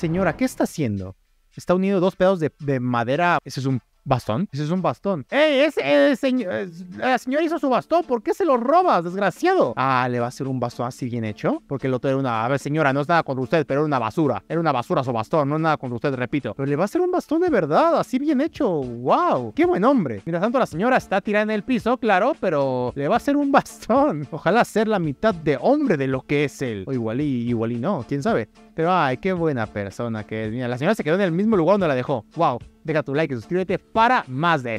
Señora, ¿qué está haciendo? Está unido dos pedazos de madera. Ese es un ¿Bastón? Ese es un bastón. ¡Ey! Es, el eh, señor! Eh, la señora hizo su bastón. ¿Por qué se lo robas, desgraciado? Ah, le va a hacer un bastón así bien hecho. Porque el otro era una. A ver, señora, no es nada contra usted, pero era una basura. Era una basura su bastón. No es nada contra usted, repito. Pero le va a hacer un bastón de verdad, así bien hecho. ¡Wow! ¡Qué buen hombre! Mientras tanto, la señora está tirada en el piso, claro, pero le va a ser un bastón. Ojalá ser la mitad de hombre de lo que es él. O igual y igual y no, quién sabe. Pero ay, qué buena persona que es. Mira, la señora se quedó en el mismo lugar donde la dejó. ¡Wow! Deja tu like y suscríbete para más de esto.